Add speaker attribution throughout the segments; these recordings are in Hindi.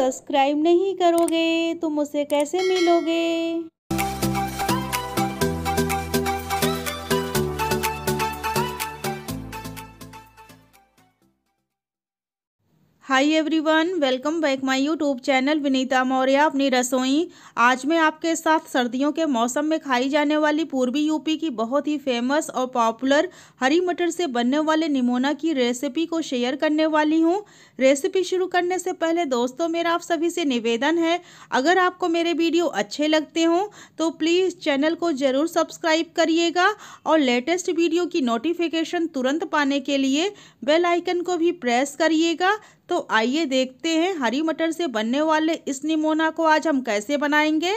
Speaker 1: सब्सक्राइब नहीं करोगे तुम मुझसे कैसे मिलोगे hi everyone welcome back my YouTube channel Vinita Maurya अपनी रसोई आज मैं आपके साथ सर्दियों के मौसम में खाई जाने वाली पूर्वी यूपी की बहुत ही फेमस और पॉपुलर हरी मटर से बनने वाले निमोना की रेसिपी को शेयर करने वाली हूँ रेसिपी शुरू करने से पहले दोस्तों मेरा आप सभी से निवेदन है अगर आपको मेरे वीडियो अच्छे लगते हों तो प्लीज़ चैनल को ज़रूर सब्सक्राइब करिएगा और लेटेस्ट वीडियो की नोटिफिकेशन तुरंत पाने के लिए बेल आइकन को भी प्रेस करिएगा तो आइए देखते हैं हरी मटर से बनने वाले इस निमोना को आज हम कैसे बनाएंगे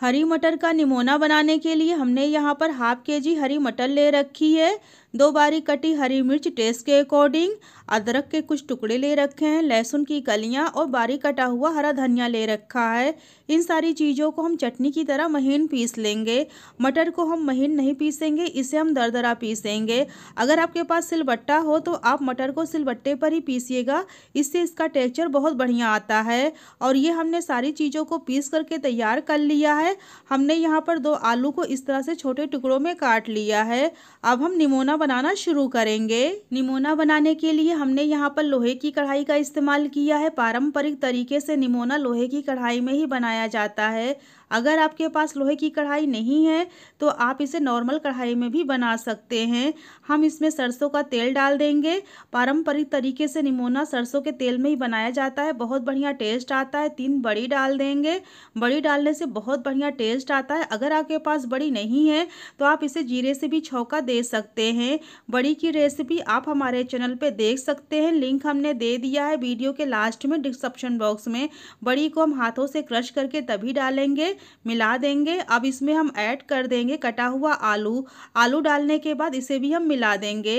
Speaker 1: हरी मटर का निमोना बनाने के लिए हमने यहाँ पर हाफ के जी हरी मटर ले रखी है दो बारी कटी हरी मिर्च टेस्ट के अकॉर्डिंग अदरक के कुछ टुकड़े ले रखे हैं लहसुन की कलियां और बारीक कटा हुआ हरा धनिया ले रखा है इन सारी चीज़ों को हम चटनी की तरह महीन पीस लेंगे मटर को हम महीन नहीं पीसेंगे इसे हम दरदरा पीसेंगे अगर आपके पास सिलबट्टा हो तो आप मटर को सिलबट्टे पर ही पीसीएगा इससे इसका टेक्चर बहुत बढ़िया आता है और ये हमने सारी चीज़ों को पीस करके तैयार कर लिया है हमने यहाँ पर दो आलू को इस तरह से छोटे टुकड़ों में काट लिया है अब हम निमोना बनाना शुरू करेंगे निमोना बनाने के लिए हमने यहाँ पर लोहे की कढ़ाई का इस्तेमाल किया है पारंपरिक तरीके से निमोना लोहे की कढ़ाई में ही बनाया जाता है अगर आपके पास लोहे की कढ़ाई नहीं है तो आप इसे नॉर्मल कढ़ाई में भी बना सकते हैं हम इसमें सरसों का तेल डाल देंगे पारंपरिक तरीके से निमोना सरसों के तेल में ही बनाया जाता है बहुत बढ़िया टेस्ट आता है तीन बड़ी डाल देंगे बड़ी डालने से बहुत बढ़िया टेस्ट आता है अगर आपके पास बड़ी नहीं है तो आप इसे जीरे से भी छौका दे सकते हैं बड़ी की रेसिपी आप हमारे चैनल पर देख सकते हैं लिंक हमने दे दिया है वीडियो के लास्ट में डिस्क्रिप्शन बॉक्स में बड़ी को हम हाथों से क्रश करके तभी डालेंगे मिला देंगे अब इसमें हम ऐड कर देंगे कटा हुआ आलू आलू डालने के बाद इसे भी हम मिला देंगे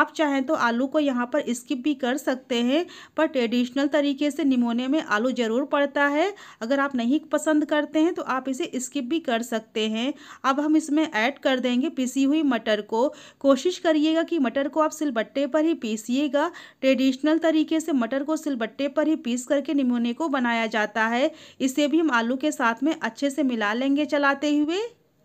Speaker 1: आप चाहें तो आलू को यहाँ पर स्किप भी कर सकते हैं पर ट्रेडिशनल तरीके से निमोने में आलू ज़रूर पड़ता है अगर आप नहीं पसंद करते हैं तो आप इसे स्किप भी कर सकते हैं अब हम इसमें ऐड कर देंगे पिसी हुई मटर को कोशिश करिएगा कि मटर को आप सिलबट्टे पर ही पीसीएगा ट्रेडिशनल तरीके से मटर को सिलबट्टे पर ही पीस करके निमोने को बनाया जाता है इसे भी हम आलू के साथ में अच्छा अच्छे से मिला लेंगे चलाते हुए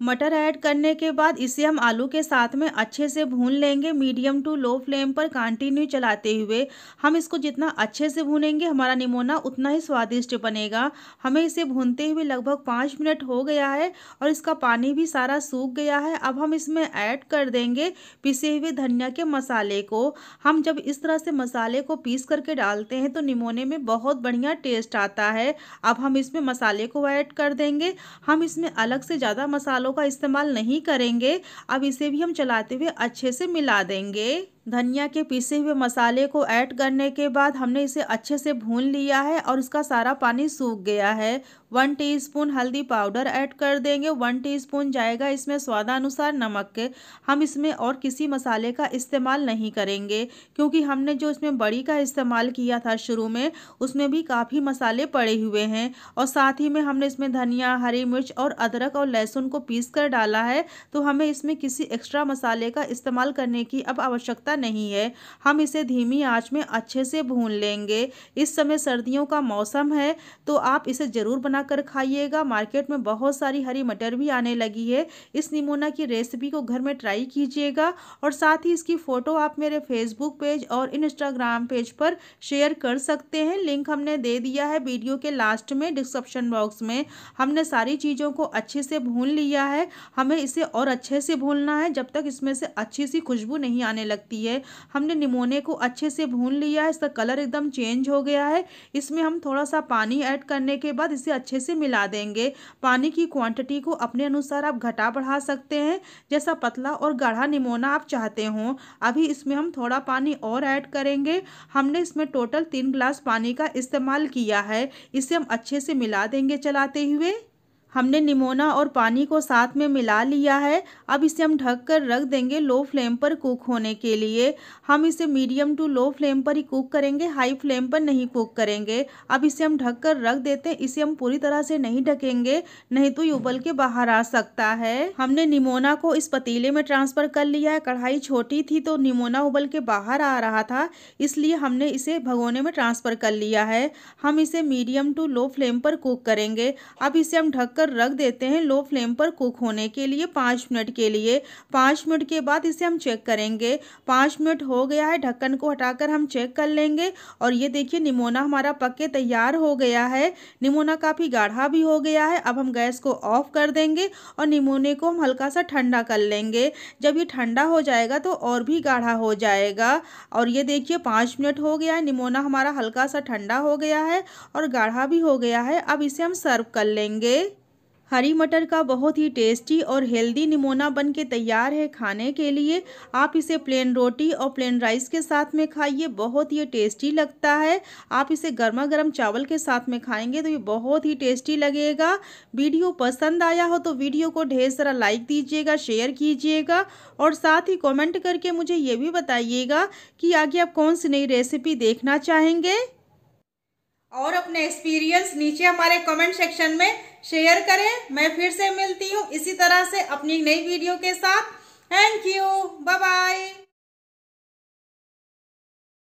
Speaker 1: मटर ऐड करने के बाद इसे हम आलू के साथ में अच्छे से भून लेंगे मीडियम टू लो फ्लेम पर कंटिन्यू चलाते हुए हम इसको जितना अच्छे से भूनेंगे हमारा निमोना उतना ही स्वादिष्ट बनेगा हमें इसे भूनते हुए लगभग पाँच मिनट हो गया है और इसका पानी भी सारा सूख गया है अब हम इसमें ऐड कर देंगे पिसे हुए धनिया के मसाले को हम जब इस तरह से मसाले को पीस करके डालते हैं तो निमोने में बहुत बढ़िया टेस्ट आता है अब हम इसमें मसाले को ऐड कर देंगे हम इसमें अलग से ज़्यादा मसालों का इस्तेमाल नहीं करेंगे अब इसे भी हम चलाते हुए अच्छे से मिला देंगे धनिया के पीसे हुए मसाले को ऐड करने के बाद हमने इसे अच्छे से भून लिया है और इसका सारा पानी सूख गया है वन टीस्पून हल्दी पाउडर ऐड कर देंगे वन टीस्पून जाएगा इसमें स्वादानुसार नमक हम इसमें और किसी मसाले का इस्तेमाल नहीं करेंगे क्योंकि हमने जो इसमें बड़ी का इस्तेमाल किया था शुरू में उसमें भी काफ़ी मसाले पड़े हुए हैं और साथ ही में हमने इसमें धनिया हरी मिर्च और अदरक और लहसुन को पीस कर डाला है तो हमें इसमें किसी एक्स्ट्रा मसाले का इस्तेमाल करने की अब आवश्यकता आवश्यकता नहीं है हम इसे धीमी आंच में अच्छे से भून लेंगे इस समय सर्दियों का मौसम है तो आप इसे ज़रूर बनाकर खाइएगा मार्केट में बहुत सारी हरी मटर भी आने लगी है इस निमोना की रेसिपी को घर में ट्राई कीजिएगा और साथ ही इसकी फ़ोटो आप मेरे फेसबुक पेज और इंस्टाग्राम पेज पर शेयर कर सकते हैं लिंक हमने दे दिया है वीडियो के लास्ट में डिस्क्रिप्शन बॉक्स में हमने सारी चीज़ों को अच्छे से भून लिया है हमें इसे और अच्छे से भूनना है जब तक इसमें से अच्छी सी खुशबू नहीं आने लगती चाहिए है हमने निमोने को अच्छे से भून लिया है इसका कलर एकदम चेंज हो गया है इसमें हम थोड़ा सा पानी ऐड करने के बाद इसे अच्छे से मिला देंगे पानी की क्वांटिटी को अपने अनुसार आप घटा बढ़ा सकते हैं जैसा पतला और गाढ़ा निमोना आप चाहते हों अभी इसमें हम थोड़ा पानी और ऐड करेंगे हमने इसमें टोटल तीन ग्लास पानी का इस्तेमाल किया है इसे हम अच्छे से मिला देंगे चलाते हुए हमने निमोना और पानी को साथ में मिला लिया है अब इसे हम ढक कर रख देंगे लो फ्लेम पर कुक होने के लिए हम इसे मीडियम टू लो फ्लेम पर ही कुक करेंगे हाई फ्लेम पर नहीं कुक करेंगे अब इसे हम ढक कर रख देते हैं इसे हम पूरी तरह से नहीं ढकेंगे नहीं तो ये उबल के बाहर आ सकता है हमने निमोना को इस पतीले में ट्रांसफ़र कर लिया है कढ़ाई छोटी थी तो निमोना उबल के बाहर आ रहा था इसलिए हमने इसे भगोने में ट्रांसफ़र कर लिया है हम इसे मीडियम टू लो फ्लेम पर कुक करेंगे अब इसे हम ढककर कर रख देते हैं लो फ्लेम पर कुक होने के लिए पाँच मिनट के लिए पाँच मिनट के बाद इसे हम चेक करेंगे पाँच मिनट हो गया है ढक्कन को हटाकर हम चेक कर लेंगे और ये देखिए निमोना हमारा पक के तैयार हो गया है निमोना काफ़ी गाढ़ा भी हो गया है अब हम गैस को ऑफ कर देंगे और निमोने को हम हल्का सा ठंडा कर लेंगे जब ये ठंडा हो जाएगा तो और भी गाढ़ा हो जाएगा और ये देखिए पाँच मिनट हो गया है निमोना हमारा हल्का सा ठंडा हो गया है और गाढ़ा भी हो गया है अब इसे हम सर्व कर लेंगे हरी मटर का बहुत ही टेस्टी और हेल्दी निमोना बन के तैयार है खाने के लिए आप इसे प्लेन रोटी और प्लेन राइस के साथ में खाइए बहुत ही टेस्टी लगता है आप इसे गर्मा गर्म चावल के साथ में खाएंगे तो ये बहुत ही टेस्टी लगेगा वीडियो पसंद आया हो तो वीडियो को ढेर सारा लाइक दीजिएगा शेयर कीजिएगा और साथ ही कॉमेंट करके मुझे ये भी बताइएगा कि आगे आप कौन सी नई रेसिपी देखना चाहेंगे और अपने एक्सपीरियंस नीचे हमारे कमेंट सेक्शन में शेयर करें मैं फिर से मिलती हूँ इसी तरह से अपनी नई वीडियो के साथ थैंक यू बाय बाय